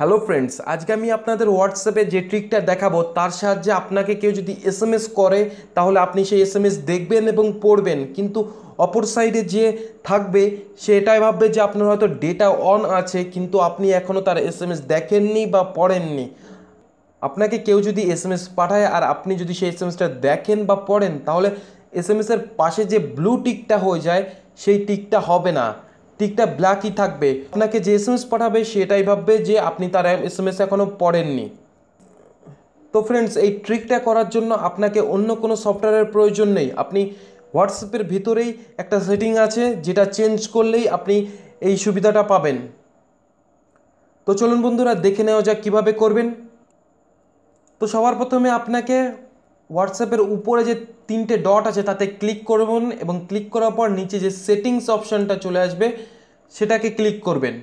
hello friends আজকে আমি আপনাদের হোয়াটসঅ্যাপে যে ট্রিকটা দেখাবো তার সাহায্যে আপনাকে কেউ যদি এস করে তাহলে আপনি সেই এস দেখবেন এবং পড়বেন কিন্তু অপর সাইডে যে থাকবে সে এটাই ভাববে যে আপনার হয়তো ডেটা অন আছে কিন্তু আপনি এখনও তার এস দেখেননি বা পড়েননি আপনাকে কেউ যদি এস পাঠায় আর আপনি যদি সেই এসএমএসটা দেখেন বা পড়েন তাহলে এস এসএমএসের পাশে যে ব্লু টিকটা হয়ে যায় সেই টিকটা হবে না টিকটা ব্ল্যাকই থাকবে আপনাকে যে এস পাঠাবে সেটাই ভাববে যে আপনি তার এস এম এস এখনও পড়েননি তো ফ্রেন্ডস এই ট্রিকটা করার জন্য আপনাকে অন্য কোনো সফটওয়্যারের প্রয়োজন নেই আপনি হোয়াটসঅ্যাপের ভিতরেই একটা সেটিং আছে যেটা চেঞ্জ করলেই আপনি এই সুবিধাটা পাবেন তো চলুন বন্ধুরা দেখে নেওয়া যাক কীভাবে করবেন তো সবার প্রথমে আপনাকে হোয়াটসঅ্যাপের উপরে যে তিনটে ডট আছে তাতে ক্লিক করবেন এবং ক্লিক করার পর নিচে যে সেটিংস অপশানটা চলে আসবে সেটাকে ক্লিক করবেন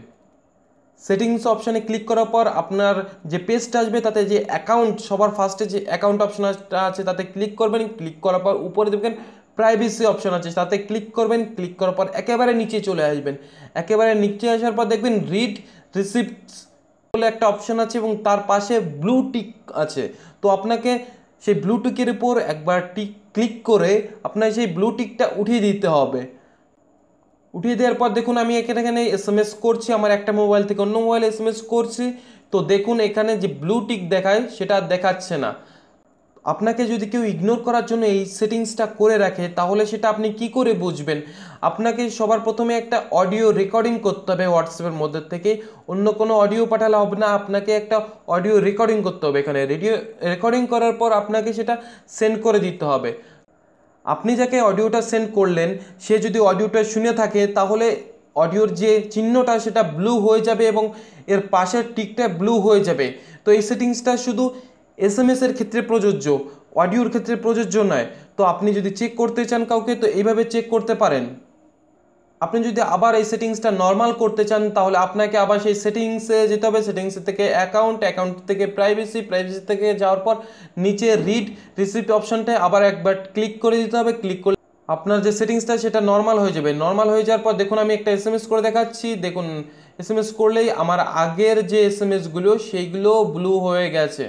সেটিংস অপশানে ক্লিক করার পর আপনার যে পেজটা আসবে তাতে যে অ্যাকাউন্ট সবার ফার্স্টে যে অ্যাকাউন্ট অপশানটা আছে তাতে ক্লিক করবেন ক্লিক করার পর উপরে দেখবেন প্রাইভেসি অপশান আছে তাতে ক্লিক করবেন ক্লিক করার পর একেবারে নিচে চলে আসবেন একেবারে নিচে আসার পর দেখবেন রিড রিসিপ্টস বলে একটা অপশান আছে এবং তার পাশে ব্লু টিক আছে তো আপনাকে সেই ব্লু টিকের উপর একবার টিক ক্লিক করে আপনার সেই ব্লু টিকটা উঠিয়ে দিতে হবে উঠিয়ে দেওয়ার পর দেখুন আমি এখানে এখানে এস এম এস করছি আমার একটা মোবাইল থেকে অন্য মোবাইলে এস এম এস করছি তো দেখুন এখানে যে ব্লু টিক দেখায় সেটা দেখাচ্ছে না আপনাকে যদি কেউ ইগনোর করার জন্য এই সেটিংসটা করে রাখে তাহলে সেটা আপনি কি করে বুঝবেন আপনাকে সবার প্রথমে একটা অডিও রেকর্ডিং করতে হবে হোয়াটসঅ্যাপের মধ্যে থেকে অন্য কোনো অডিও পাঠালে হবে না আপনাকে একটা অডিও রেকর্ডিং করতে হবে এখানে রেডিও রেকর্ডিং করার পর আপনাকে সেটা সেন্ড করে দিতে হবে আপনি যাকে অডিওটা সেন্ড করলেন সে যদি অডিওটা শুনে থাকে তাহলে অডিওর যে চিহ্নটা সেটা ব্লু হয়ে যাবে এবং এর পাশের টিকটা ব্লু হয়ে যাবে তো এই সেটিংসটা শুধু এসএমএসের ক্ষেত্রে প্রযোজ্য অডিওর ক্ষেত্রে প্রযোজ্য নয় তো আপনি যদি চেক করতে চান কাউকে তো এইভাবে চেক করতে পারেন আপনি যদি আবার এই সেটিংসটা নর্মাল করতে চান তাহলে আপনাকে আবার সেই সেটিংসে যেতে হবে সেটিংস থেকে অ্যাকাউন্ট অ্যাকাউন্ট থেকে প্রাইভেসি প্রাইভেসি থেকে যাওয়ার পর নিচে রিড রিসিপ্ট অপশনটায় আবার একবার ক্লিক করে দিতে হবে ক্লিক করলে আপনার যে সেটিংসটা সেটা নর্মাল হয়ে যাবে নর্মাল হয়ে যাওয়ার পর দেখুন আমি একটা এসএমএস করে দেখাচ্ছি দেখুন এসএমএস করলেই আমার আগের যে এসএমএসগুলো সেইগুলো ব্লু হয়ে গেছে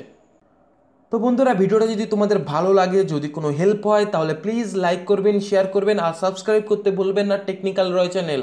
তো বন্ধুরা ভিডিওটা যদি তোমাদের ভালো লাগে যদি কোনো হেল্প হয় তাহলে প্লিজ লাইক করবেন শেয়ার করবেন আর সাবস্ক্রাইব করতে ভুলবেন না টেকনিক্যাল রয় চ্যানেল